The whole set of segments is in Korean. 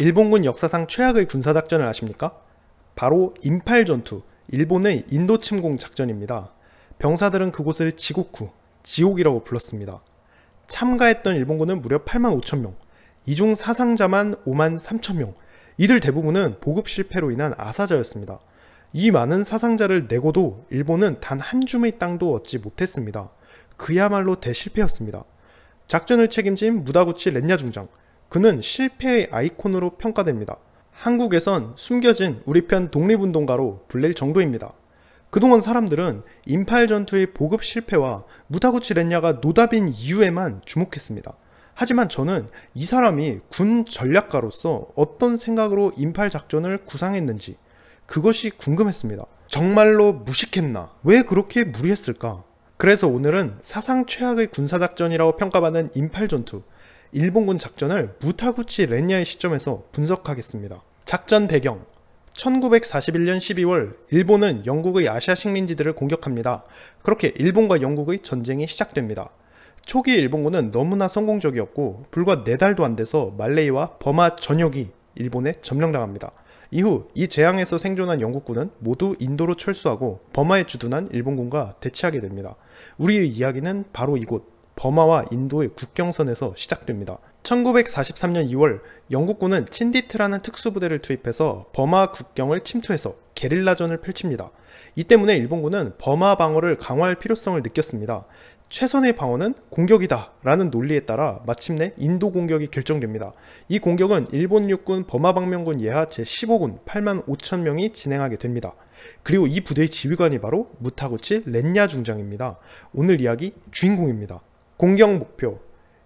일본군 역사상 최악의 군사작전을 아십니까? 바로 임팔 전투, 일본의 인도 침공 작전입니다. 병사들은 그곳을 지국구, 지옥이라고 불렀습니다. 참가했던 일본군은 무려 8만 5천 명, 이 중 사상자만 5만 3천 명, 이들 대부분은 보급 실패로 인한 아사자였습니다. 이 많은 사상자를 내고도 일본은 단 한 줌의 땅도 얻지 못했습니다. 그야말로 대실패였습니다. 작전을 책임진 무다구치 렌냐 중장, 그는 실패의 아이콘으로 평가됩니다. 한국에선 숨겨진 우리 편 독립운동가로 불릴 정도입니다. 그동안 사람들은 인팔 전투의 보급 실패와 무타구치 렌냐가 노답인 이유에만 주목했습니다. 하지만 저는 이 사람이 군 전략가로서 어떤 생각으로 인팔 작전을 구상했는지 그것이 궁금했습니다. 정말로 무식했나? 왜 그렇게 무리했을까? 그래서 오늘은 사상 최악의 군사작전이라고 평가받는 인팔 전투, 일본군 작전을 무타구치 렌야의 시점에서 분석하겠습니다. 작전 배경 1941년 12월 일본은 영국의 아시아 식민지들을 공격합니다. 그렇게 일본과 영국의 전쟁이 시작됩니다. 초기 일본군은 너무나 성공적이었고 불과 4달도 안 돼서 말레이와 버마 전역이 일본에 점령당합니다. 이후 이 재앙에서 생존한 영국군은 모두 인도로 철수하고 버마에 주둔한 일본군과 대치하게 됩니다. 우리의 이야기는 바로 이곳 버마와 인도의 국경선에서 시작됩니다. 1943년 2월 영국군은 친디트라는 특수부대를 투입해서 버마 국경을 침투해서 게릴라전을 펼칩니다. 이 때문에 일본군은 버마 방어를 강화할 필요성을 느꼈습니다. 최선의 방어는 공격이다 라는 논리에 따라 마침내 인도 공격이 결정됩니다. 이 공격은 일본 육군 버마방면군 예하 제15군 8만 5천 명이 진행하게 됩니다. 그리고 이 부대의 지휘관이 바로 무타구치 렌냐 중장입니다. 오늘 이야기 주인공입니다. 공격 목표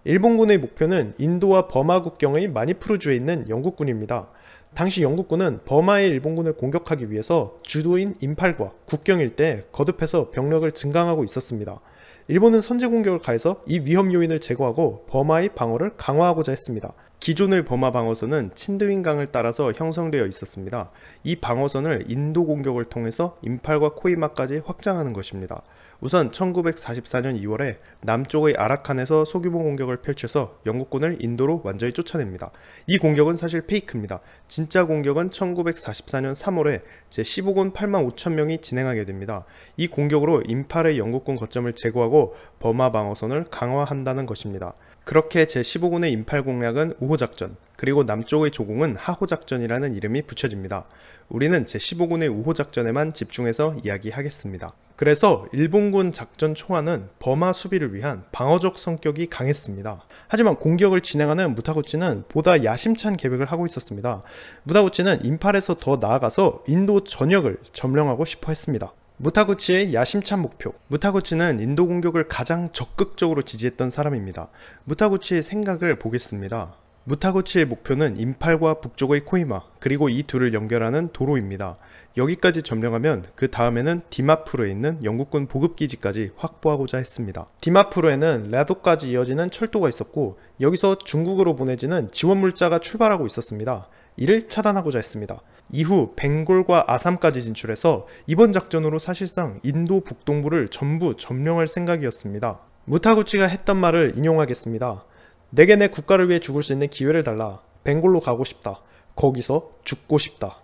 일본군의 목표는 인도와 버마 국경의 마니푸르주에 있는 영국군입니다. 당시 영국군은 버마의 일본군을 공격하기 위해서 주도인 인팔과 국경 일때 거듭해서 병력을 증강하고 있었습니다. 일본은 선제 공격을 가해서 이 위험 요인을 제거하고 버마의 방어를 강화하고자 했습니다. 기존의 버마 방어선은 친드윈강을 따라서 형성되어 있었습니다. 이 방어선을 인도 공격을 통해서 인팔과 코이마까지 확장하는 것입니다. 우선 1944년 2월에 남쪽의 아라칸에서 소규모 공격을 펼쳐서 영국군을 인도로 완전히 쫓아냅니다. 이 공격은 사실 페이크입니다. 진짜 공격은 1944년 3월에 제15군 8만 5천 명이 진행하게 됩니다. 이 공격으로 임팔의 영국군 거점을 제거하고 버마 방어선을 강화한다는 것입니다. 그렇게 제15군의 인팔 공략은 우호작전, 그리고 남쪽의 조공은 하호작전이라는 이름이 붙여집니다. 우리는 제15군의 우호작전에만 집중해서 이야기하겠습니다. 그래서 일본군 작전 총안는 버마 수비를 위한 방어적 성격이 강했습니다. 하지만 공격을 진행하는 무타구치는 보다 야심찬 계획을 하고 있었습니다. 무타구치는 인팔에서 더 나아가서 인도 전역을 점령하고 싶어 했습니다. 무타구치의 야심찬 목표 무타구치는 인도 공격을 가장 적극적으로 지지했던 사람입니다. 무타구치의 생각을 보겠습니다. 무타구치의 목표는 임팔과 북쪽의 코이마 그리고 이 둘을 연결하는 도로입니다. 여기까지 점령하면 그 다음에는 디마프로에 있는 영국군 보급기지까지 확보하고자 했습니다. 디마프로에는레도까지 이어지는 철도가 있었고 여기서 중국으로 보내지는 지원물자가 출발하고 있었습니다. 이를 차단하고자 했습니다. 이후 벵골과 아삼까지 진출해서 이번 작전으로 사실상 인도 북동부를 전부 점령할 생각이었습니다. 무타구치가 했던 말을 인용하겠습니다. 내게 내 국가를 위해 죽을 수 있는 기회를 달라. 벵골로 가고 싶다. 거기서 죽고 싶다.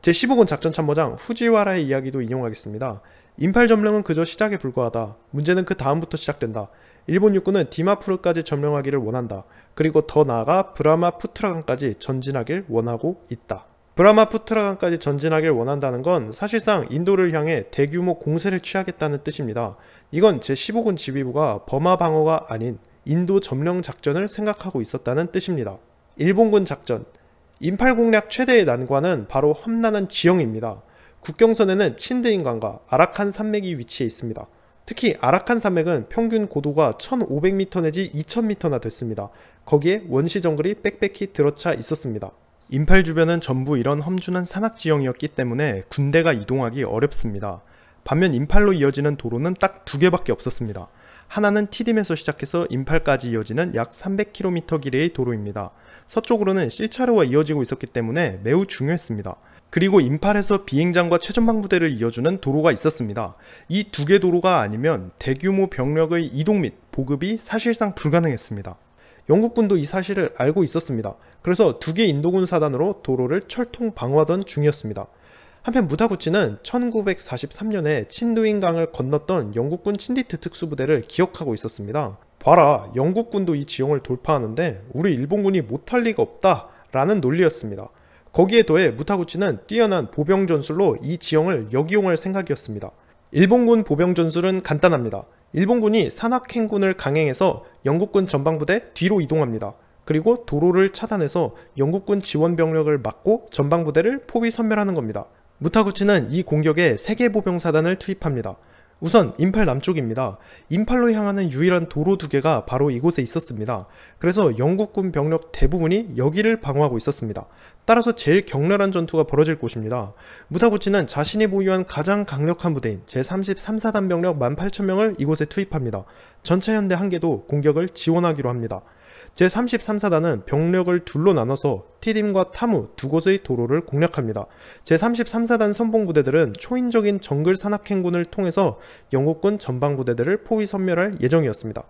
제15군 작전 참모장 후지와라의 이야기도 인용하겠습니다. 인팔 점령은 그저 시작에 불과하다. 문제는 그 다음부터 시작된다. 일본 육군은 디마프르까지 점령하기를 원한다. 그리고 더 나아가 브라마 푸트라강까지 전진하길 원하고 있다. 브라마 푸트라강까지 전진하길 원한다는 건 사실상 인도를 향해 대규모 공세를 취하겠다는 뜻입니다. 이건 제15군 지휘부가 버마 방어가 아닌 인도 점령 작전을 생각하고 있었다는 뜻입니다. 일본군 작전 인팔 공략 최대의 난관은 바로 험난한 지형입니다. 국경선에는 친대인강과 아라칸 산맥이 위치해 있습니다. 특히 아라칸 산맥은 평균 고도가 1500m 내지 2000m나 됐습니다. 거기에 원시 정글이 빽빽히 들어차 있었습니다. 임팔 주변은 전부 이런 험준한 산악 지형이었기 때문에 군대가 이동하기 어렵습니다. 반면 임팔로 이어지는 도로는 딱 두 개밖에 없었습니다. 하나는 티딤에서 시작해서 임팔까지 이어지는 약 300km 길이의 도로입니다. 서쪽으로는 실차로와 이어지고 있었기 때문에 매우 중요했습니다. 그리고 인팔에서 비행장과 최전방 부대를 이어주는 도로가 있었습니다. 이 두 개 도로가 아니면 대규모 병력의 이동 및 보급이 사실상 불가능했습니다. 영국군도 이 사실을 알고 있었습니다. 그래서 두 개 인도군 사단으로 도로를 철통 방어하던 중이었습니다. 한편 무타구치는 1943년에 친두인강을 건넜던 영국군 친디트 특수부대를 기억하고 있었습니다. 봐라, 영국군도 이 지형을 돌파하는데 우리 일본군이 못할 리가 없다 라는 논리였습니다. 거기에 더해 무타구치는 뛰어난 보병 전술로 이 지형을 역이용할 생각이었습니다. 일본군 보병 전술은 간단합니다. 일본군이 산악행군을 강행해서 영국군 전방부대 뒤로 이동합니다. 그리고 도로를 차단해서 영국군 지원 병력을 막고 전방부대를 포위 선멸하는 겁니다. 무타구치는 이 공격에 세계 보병 사단을 투입합니다. 우선 임팔 남쪽입니다. 임팔로 향하는 유일한 도로 두 개가 바로 이곳에 있었습니다. 그래서 영국군 병력 대부분이 여기를 방어하고 있었습니다. 따라서 제일 격렬한 전투가 벌어질 곳입니다. 무타구치는 자신이 보유한 가장 강력한 부대인 제33사단 병력 18,000명을 이곳에 투입합니다. 전차 현대 한 개도 공격을 지원하기로 합니다. 제33사단은 병력을 둘로 나눠서 티딤과 타무 두 곳의 도로를 공략합니다. 제33사단 선봉부대들은 초인적인 정글 산악행군을 통해서 영국군 전방부대들을 포위 선멸할 예정이었습니다.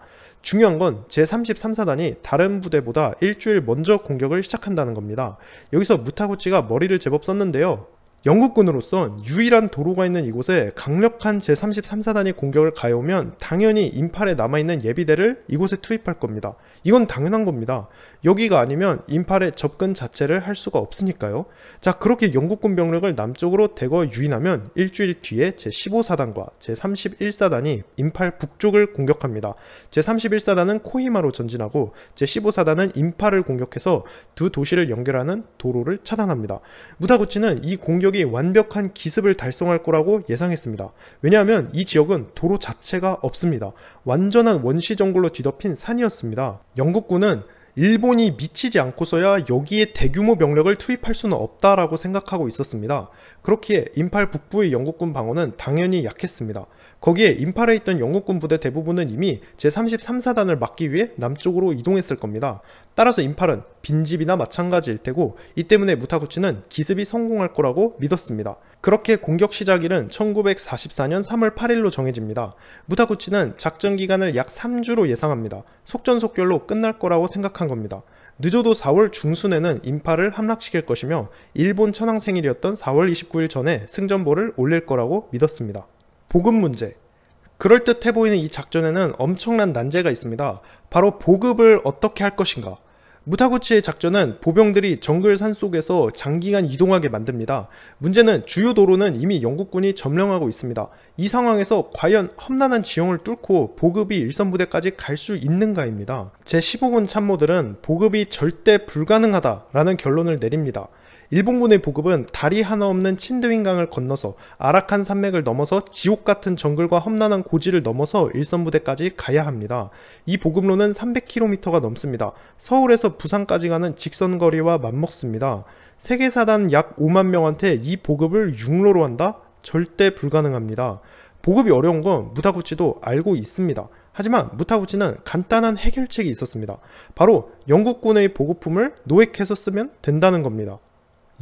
중요한 건 제33사단이 다른 부대보다 일주일 먼저 공격을 시작한다는 겁니다. 여기서 무타구치가 머리를 제법 썼는데요. 영국군으로선 유일한 도로가 있는 이곳에 강력한 제33사단이 공격을 가해오면 당연히 인팔에 남아있는 예비대를 이곳에 투입할 겁니다. 이건 당연한 겁니다. 여기가 아니면 인팔의 접근 자체를 할 수가 없으니까요. 자 그렇게 영국군 병력을 남쪽으로 대거 유인하면 일주일 뒤에 제15사단과 제31사단이 인팔 북쪽을 공격합니다. 제31사단은 코히마로 전진하고 제15사단은 인팔을 공격해서 두 도시를 연결하는 도로를 차단합니다. 무다구치는 이 공격이 완벽한 기습을 달성할 거라고 예상했습니다. 왜냐하면 이 지역은 도로 자체가 없습니다. 완전한 원시 정글로 뒤덮인 산이었습니다. 영국군은 일본이 미치지 않고서야 여기에 대규모 병력을 투입할 수는 없다라고 생각하고 있었습니다. 그렇기에 인팔 북부의 영국군 방어는 당연히 약했습니다. 거기에 인팔에 있던 영국군 부대 대부분은 이미 제33사단을 막기 위해 남쪽으로 이동했을 겁니다. 따라서 인파은 빈집이나 마찬가지일 테고 이 때문에 무타구치는 기습이 성공할 거라고 믿었습니다. 그렇게 공격 시작일은 1944년 3월 8일로 정해집니다. 무타구치는 작전 기간을 약 3주로 예상합니다. 속전속결로 끝날 거라고 생각한 겁니다. 늦어도 4월 중순에는 인파를 함락시킬 것이며 일본 천황 생일이었던 4월 29일 전에 승전보를 올릴 거라고 믿었습니다. 보급 문제. 그럴듯해 보이는 이 작전에는 엄청난 난제가 있습니다. 바로 보급을 어떻게 할 것인가. 무타구치의 작전은 보병들이 정글 산속에서 장기간 이동하게 만듭니다. 문제는 주요 도로는 이미 영국군이 점령하고 있습니다. 이 상황에서 과연 험난한 지형을 뚫고 보급이 일선부대까지 갈 수 있는가입니다. 제15군 참모들은 보급이 절대 불가능하다라는 결론을 내립니다. 일본군의 보급은 다리 하나 없는 친드윙강을 건너서 아락한 산맥을 넘어서 지옥 같은 정글과 험난한 고지를 넘어서 일선 부대까지 가야 합니다. 이 보급로는 300km가 넘습니다. 서울에서 부산까지 가는 직선 거리와 맞먹습니다. 세계사단 약 5만 명한테 이 보급을 육로로 한다? 절대 불가능합니다. 보급이 어려운 건 무타구치도 알고 있습니다. 하지만 무타구치는 간단한 해결책이 있었습니다. 바로 영국군의 보급품을 노획해서 쓰면 된다는 겁니다.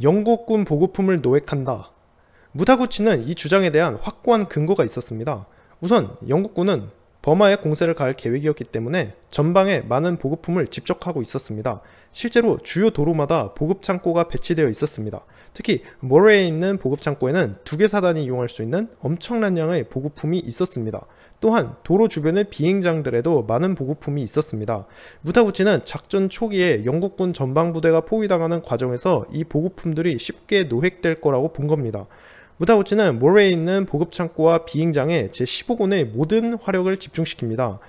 영국군 보급품을 노획한다. 무타구치는 이 주장에 대한 확고한 근거가 있었습니다. 우선 영국군은 버마에 공세를 가할 계획이었기 때문에 전방에 많은 보급품을 집적하고 있었습니다. 실제로 주요 도로마다 보급창고가 배치되어 있었습니다. 특히 모레에 있는 보급창고에는 두 개 사단이 이용할 수 있는 엄청난 양의 보급품이 있었습니다. 또한 도로 주변의 비행장들에도 많은 보급품이 있었습니다. 무타구치는 작전 초기에 영국군 전방부대가 포위당하는 과정에서 이 보급품들이 쉽게 노획될 거라고 본 겁니다. 무타구치는 모레에 있는 보급창고와 비행장에 제15군의 모든 화력을 집중시킵니다.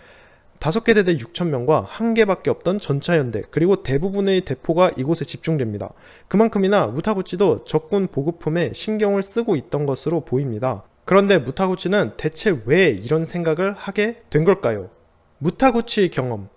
5개 대대 6천명과 1개밖에 없던 전차연대 그리고 대부분의 대포가 이곳에 집중됩니다. 그만큼이나 우타구치도 적군 보급품에 신경을 쓰고 있던 것으로 보입니다. 그런데 무타구치는 대체 왜 이런 생각을 하게 된 걸까요? 무타구치 경험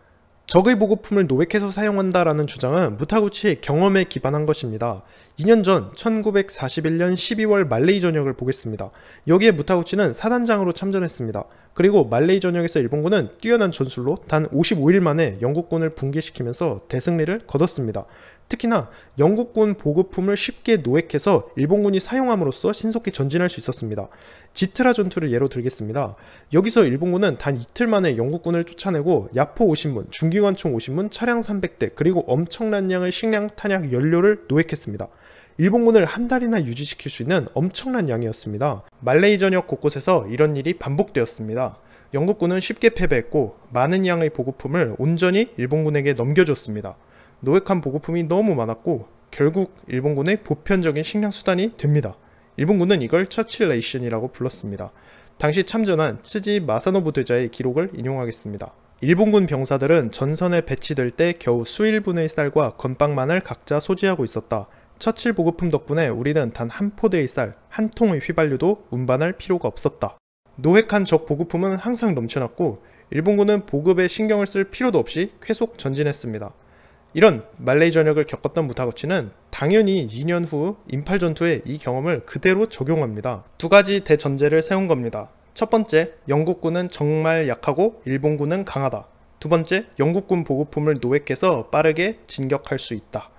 적의 보급품을 노획해서 사용한다라는 주장은 무타구치의 경험에 기반한 것입니다. 2년 전 1941년 12월 말레이 전역을 보겠습니다. 여기에 무타구치는 사단장으로 참전했습니다. 그리고 말레이 전역에서 일본군은 뛰어난 전술로 단 55일 만에 영국군을 붕괴시키면서 대승리를 거뒀습니다. 특히나 영국군 보급품을 쉽게 노획해서 일본군이 사용함으로써 신속히 전진할 수 있었습니다. 지트라 전투를 예로 들겠습니다. 여기서 일본군은 단 이틀 만에 영국군을 쫓아내고 야포 50문, 중기관총 50문, 차량 300대, 그리고 엄청난 양의 식량, 탄약, 연료를 노획했습니다. 일본군을 한 달이나 유지시킬 수 있는 엄청난 양이었습니다. 말레이 전역 곳곳에서 이런 일이 반복되었습니다. 영국군은 쉽게 패배했고 많은 양의 보급품을 온전히 일본군에게 넘겨줬습니다. 노획한 보급품이 너무 많았고 결국 일본군의 보편적인 식량 수단이 됩니다. 일본군은 이걸 처칠레이션이라고 불렀습니다. 당시 참전한 츠지 마사노부 대자의 기록을 인용하겠습니다. 일본군 병사들은 전선에 배치될 때 겨우 수일분의 쌀과 건빵만을 각자 소지하고 있었다. 처칠 보급품 덕분에 우리는 단 한 포대의 쌀, 한 통의 휘발유도 운반할 필요가 없었다. 노획한 적 보급품은 항상 넘쳐났고 일본군은 보급에 신경을 쓸 필요도 없이 쾌속 전진했습니다. 이런 말레이 전역을 겪었던 무타고치는 당연히 2년 후임팔 전투에 이 경험을 그대로 적용합니다. 두 가지 대전제를 세운 겁니다. 첫 번째, 영국군은 정말 약하고 일본군은 강하다. 두 번째, 영국군 보급품을 노획해서 빠르게 진격할 수 있다.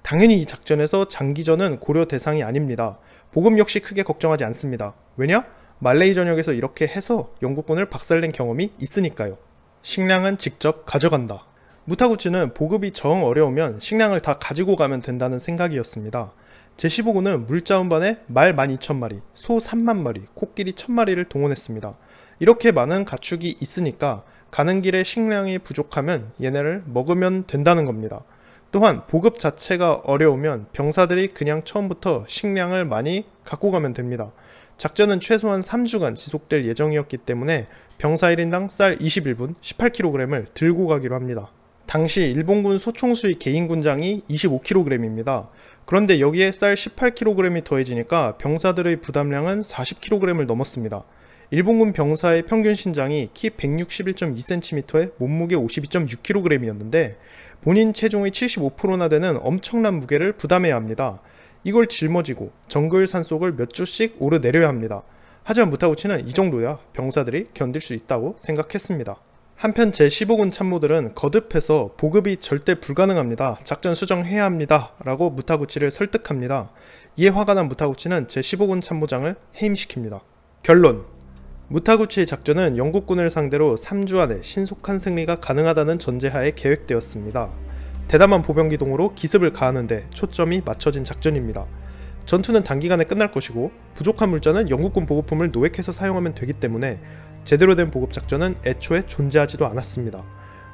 당연히 이 작전에서 장기전은 고려 대상이 아닙니다. 보급 역시 크게 걱정하지 않습니다. 왜냐? 말레이 전역에서 이렇게 해서 영국군을 박살낸 경험이 있으니까요. 식량은 직접 가져간다. 무타구치는 보급이 정 어려우면 식량을 다 가지고 가면 된다는 생각이었습니다. 제시보고는 물자운반에 말 12,000마리, 소 3만 마리, 코끼리 1,000마리를 동원했습니다. 이렇게 많은 가축이 있으니까 가는 길에 식량이 부족하면 얘네를 먹으면 된다는 겁니다. 또한 보급 자체가 어려우면 병사들이 그냥 처음부터 식량을 많이 갖고 가면 됩니다. 작전은 최소한 3주간 지속될 예정이었기 때문에 병사 1인당 쌀 21분 18kg을 들고 가기로 합니다. 당시 일본군 소총수의 개인 군장이 25kg입니다. 그런데 여기에 쌀 18kg이 더해지니까 병사들의 부담량은 40kg을 넘었습니다. 일본군 병사의 평균 신장이 키 161.2cm에 몸무게 52.6kg이었는데 본인 체중의 75%나 되는 엄청난 무게를 부담해야 합니다. 이걸 짊어지고 정글 산속을 몇 주씩 오르내려야 합니다. 하지만 무타구치는 이 정도야 병사들이 견딜 수 있다고 생각했습니다. 한편 제15군 참모들은 거듭해서 보급이 절대 불가능합니다. 작전 수정해야 합니다. 라고 무타구치를 설득합니다. 이에 화가 난 무타구치는 제15군 참모장을 해임시킵니다. 결론 무타구치의 작전은 영국군을 상대로 3주 안에 신속한 승리가 가능하다는 전제하에 계획되었습니다. 대담한 보병기동으로 기습을 가하는데 초점이 맞춰진 작전입니다. 전투는 단기간에 끝날 것이고 부족한 물자는 영국군 보급품을 노획해서 사용하면 되기 때문에 제대로 된 보급 작전은 애초에 존재하지도 않았습니다.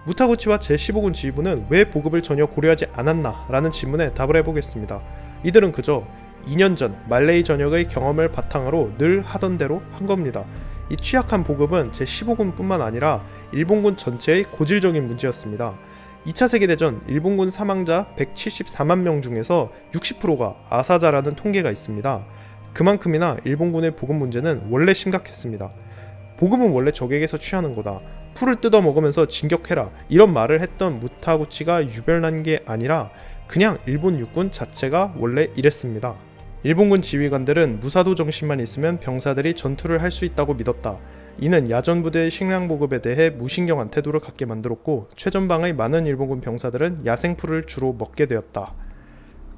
무타구치와 제15군 지휘부는 왜 보급을 전혀 고려하지 않았나 라는 질문에 답을 해보겠습니다. 이들은 그저 2년 전 말레이 전역의 경험을 바탕으로 늘 하던 대로 한 겁니다. 이 취약한 보급은 제15군 뿐만 아니라 일본군 전체의 고질적인 문제였습니다. 2차 세계대전 일본군 사망자 174만 명 중에서 60%가 아사자라는 통계가 있습니다. 그만큼이나 일본군의 보급 문제는 원래 심각했습니다. 복음은 원래 적에게서 취하는 거다. 풀을 뜯어 먹으면서 진격해라. 이런 말을 했던 무타구치가 유별난 게 아니라 그냥 일본 육군 자체가 원래 이랬습니다. 일본군 지휘관들은 무사도 정신만 있으면 병사들이 전투를 할 수 있다고 믿었다. 이는 야전부대의 식량 보급에 대해 무신경한 태도를 갖게 만들었고 최전방의 많은 일본군 병사들은 야생풀을 주로 먹게 되었다.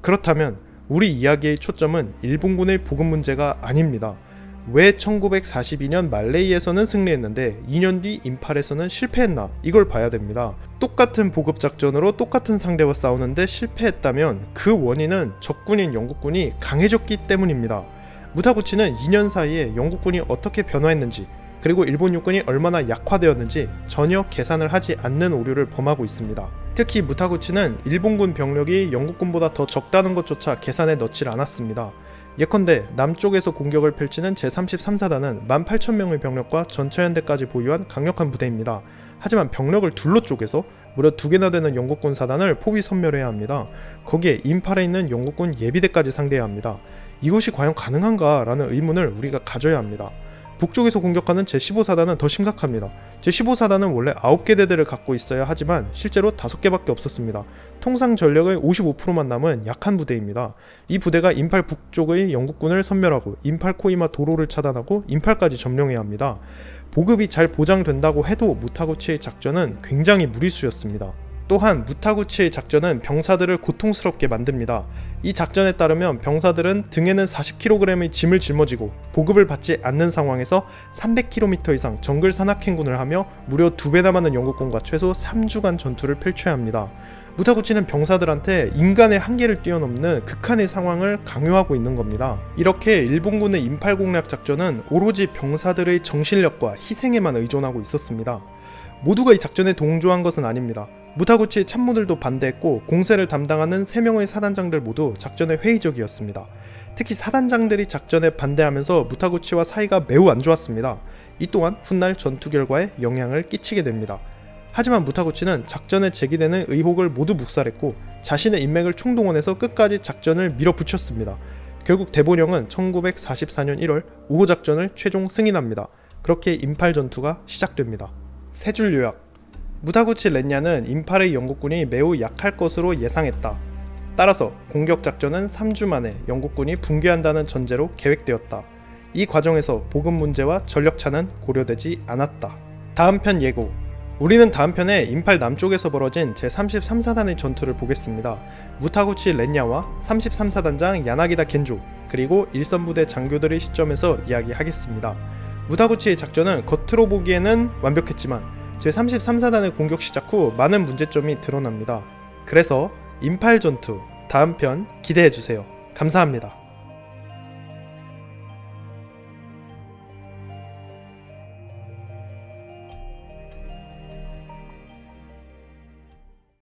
그렇다면 우리 이야기의 초점은 일본군의 보급 문제가 아닙니다. 왜 1942년 말레이에서는 승리했는데 2년 뒤임팔에서는 실패했나 이걸 봐야 됩니다. 똑같은 보급 작전으로 똑같은 상대와 싸우는데 실패했다면 그 원인은 적군인 영국군이 강해졌기 때문입니다. 무타구치는 2년 사이에 영국군이 어떻게 변화했는지 그리고 일본 육군이 얼마나 약화되었는지 전혀 계산을 하지 않는 오류를 범하고 있습니다. 특히 무타구치는 일본군 병력이 영국군보다 더 적다는 것조차 계산에 넣질 않았습니다. 예컨대 남쪽에서 공격을 펼치는 제33사단은 18,000명의 병력과 전차현대까지 보유한 강력한 부대입니다. 하지만 병력을 둘러쪽에서 무려 두 개나 되는 영국군 사단을 포위 섬멸해야 합니다. 거기에 인팔에 있는 영국군 예비대까지 상대해야 합니다. 이것이 과연 가능한가 라는 의문을 우리가 가져야 합니다. 북쪽에서 공격하는 제15사단은 더 심각합니다. 제15사단은 원래 9개 대대를 갖고 있어야 하지만 실제로 5개밖에 없었습니다. 통상 전력의 55%만 남은 약한 부대입니다. 이 부대가 인팔 북쪽의 영국군을 섬멸하고 인팔 코이마 도로를 차단하고 인팔까지 점령해야 합니다. 보급이 잘 보장된다고 해도 무타고치의 작전은 굉장히 무리수였습니다. 또한 무타구치의 작전은 병사들을 고통스럽게 만듭니다. 이 작전에 따르면 병사들은 등에는 40kg의 짐을 짊어지고 보급을 받지 않는 상황에서 300km 이상 정글 산악 행군을 하며 무려 2배나 많은 영국군과 최소 3주간 전투를 펼쳐야 합니다. 무타구치는 병사들한테 인간의 한계를 뛰어넘는 극한의 상황을 강요하고 있는 겁니다. 이렇게 일본군의 인팔 공략 작전은 오로지 병사들의 정신력과 희생에만 의존하고 있었습니다. 모두가 이 작전에 동조한 것은 아닙니다. 무타구치 참모들도 반대했고 공세를 담당하는 3명의 사단장들 모두 작전에 회의적이었습니다. 특히 사단장들이 작전에 반대하면서 무타구치와 사이가 매우 안 좋았습니다. 이 또한 훗날 전투 결과에 영향을 끼치게 됩니다. 하지만 무타구치는 작전에 제기되는 의혹을 모두 묵살했고 자신의 인맥을 총동원해서 끝까지 작전을 밀어붙였습니다. 결국 대본령은 1944년 1월 우호 작전을 최종 승인합니다. 그렇게 인팔 전투가 시작됩니다. 세 줄 요약 무다구치 렌냐는 인팔의 영국군이 매우 약할 것으로 예상했다. 따라서 공격 작전은 3주 만에 영국군이 붕괴한다는 전제로 계획되었다. 이 과정에서 보급 문제와 전력차는 고려되지 않았다. 다음 편 예고 우리는 다음 편에 인팔 남쪽에서 벌어진 제33사단의 전투를 보겠습니다. 무타구치 렌냐와 33사단장 야나기다 겐조 그리고 일선부대 장교들의 시점에서 이야기하겠습니다. 무타구치의 작전은 겉으로 보기에는 완벽했지만 제33사단의 공격 시작 후 많은 문제점이 드러납니다. 그래서 임팔 전투 다음 편 기대해주세요. 감사합니다.